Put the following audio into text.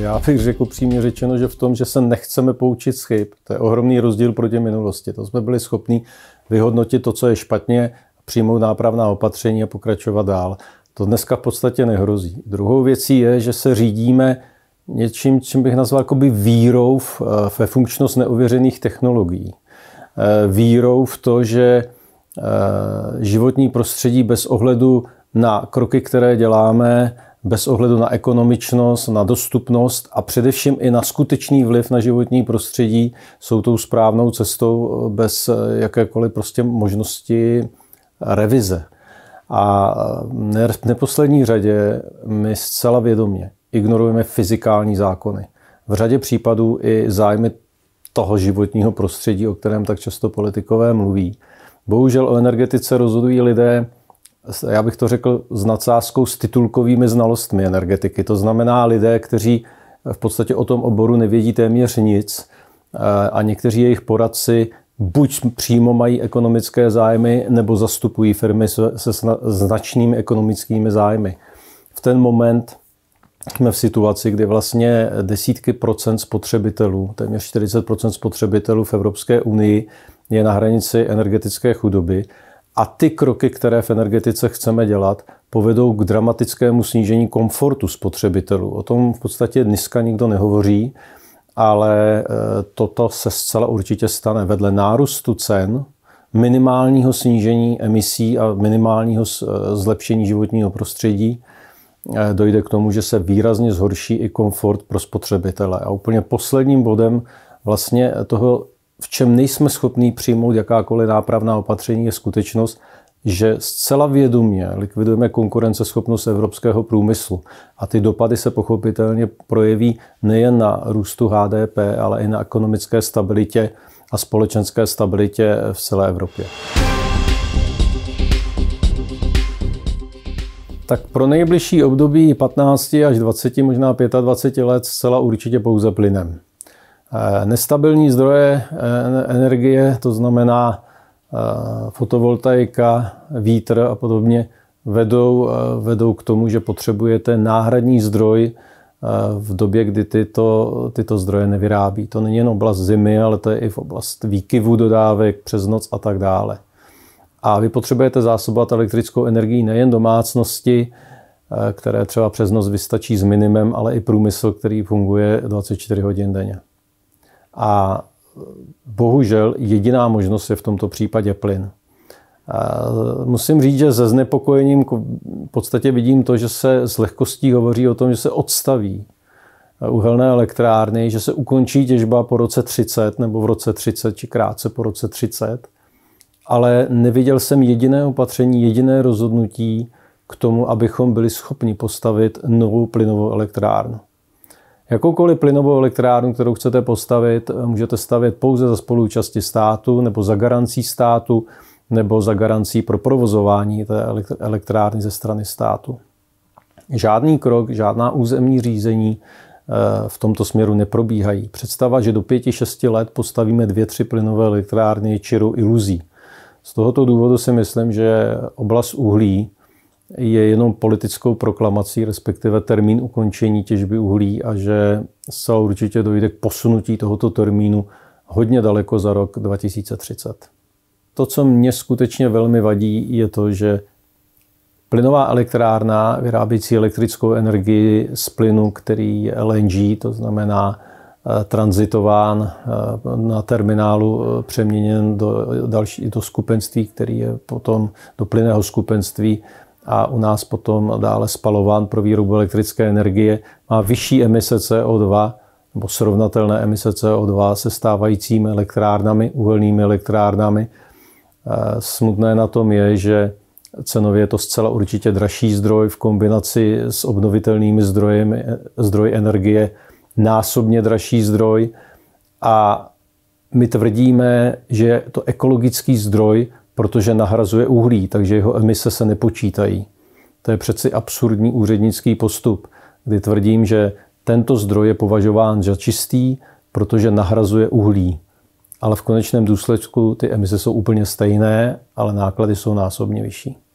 Já bych řekl přímě řečeno, že v tom, že se nechceme poučit z chyb, to je ohromný rozdíl proti minulosti. To jsme byli schopni vyhodnotit to, co je špatně, přijmout nápravná opatření a pokračovat dál. To dneska v podstatě nehrozí. Druhou věcí je, že se řídíme něčím, čím bych nazval jakoby vírou ve funkčnost neověřených technologií. Eh, vírou v to, že eh, životní prostředí bez ohledu na kroky, které děláme, bez ohledu na ekonomičnost, na dostupnost a především i na skutečný vliv na životní prostředí jsou tou správnou cestou eh, bez eh, jakékoliv prostě možnosti revize. A eh, v neposlední řadě my zcela vědomě ignorujeme fyzikální zákony. V řadě případů i zájmy toho životního prostředí, o kterém tak často politikové mluví. Bohužel o energetice rozhodují lidé, já bych to řekl s nadsázkou, s titulkovými znalostmi energetiky. To znamená lidé, kteří v podstatě o tom oboru nevědí téměř nic eh, a někteří jejich poradci buď přímo mají ekonomické zájmy, nebo zastupují firmy se značnými ekonomickými zájmy. V ten moment jsme v situaci, kdy vlastně desítky procent spotřebitelů, téměř 40 procent spotřebitelů v Evropské unii je na hranici energetické chudoby a ty kroky, které v energetice chceme dělat, povedou k dramatickému snížení komfortu spotřebitelů. O tom v podstatě dneska nikdo nehovoří, ale e, toto se zcela určitě stane. Vedle nárůstu cen, minimálního snížení emisí a minimálního e, zlepšení životního prostředí, e, dojde k tomu, že se výrazně zhorší i komfort pro spotřebitele. A úplně posledním bodem vlastně toho v čem nejsme schopní přijmout jakákoliv nápravná opatření, je skutečnost, že zcela vědomě likvidujeme konkurenceschopnost evropského průmyslu a ty dopady se pochopitelně projeví nejen na růstu HDP, ale i na ekonomické stabilitě a společenské stabilitě v celé Evropě. Tak pro nejbližší období 15 až 20, možná 25 let zcela určitě pouze plynem. Eh, nestabilní zdroje eh, energie, to znamená eh, fotovoltaika, vítr a podobně, vedou, vedou k tomu, že potřebujete náhradní zdroj v době, kdy tyto, tyto zdroje nevyrábí. To není jen oblast zimy, ale to je i v oblast výkyvu dodávek přes noc a tak dále. A vy potřebujete zásobovat elektrickou energii nejen domácnosti, které třeba přes noc vystačí s minimem, ale i průmysl, který funguje 24 hodin denně. A bohužel jediná možnost je v tomto případě plyn. Musím říct, že se znepokojením v podstatě vidím to, že se s lehkostí hovoří o tom, že se odstaví uhelné elektrárny, že se ukončí těžba po roce 30 nebo v roce 30 či krátce po roce 30, ale neviděl jsem jediné opatření, jediné rozhodnutí k tomu, abychom byli schopni postavit novou plynovou elektrárnu. Jakoukoliv plynovou elektrárnu, kterou chcete postavit, můžete stavět pouze za spoluúčasti státu nebo za garancí státu nebo za garancí pro provozování té elektrárny ze strany státu. Žádný krok, žádná územní řízení eh, v tomto směru neprobíhají. Představa, že do 5-6 let postavíme dvě, tři plynové elektrárny, je čirou iluzí. Z tohoto důvodu si myslím, že oblast uhlí je jenom politickou proklamací, respektive termín ukončení těžby uhlí a že se určitě dojde k posunutí tohoto termínu hodně daleko za rok 2030. To, co mě skutečně velmi vadí, je to, že plynová elektrárna vyrábějící elektrickou energii z plynu, který je LNG, to znamená eh, transitován eh, na terminálu, eh, přeměněn do, další, do skupenství, který je potom do plynného skupenství, a u nás potom dále spalován pro výrobu elektrické energie, má vyšší emise CO2 nebo srovnatelné emise CO2 se stávajícími elektrárnami, uhelnými elektrárnami. Eh, smutné na tom je, že cenově je to zcela určitě dražší zdroj v kombinaci s obnovitelnými eh, zdroji, zdroj energie, násobně dražší zdroj a my tvrdíme, že to ekologický zdroj, protože nahrazuje uhlí, takže jeho emise se nepočítají. To je přeci absurdní úřednický postup, kdy tvrdím, že tento zdroj je považován za čistý, protože nahrazuje uhlí. Ale v konečném důsledku ty emise jsou úplně stejné, ale náklady jsou násobně vyšší.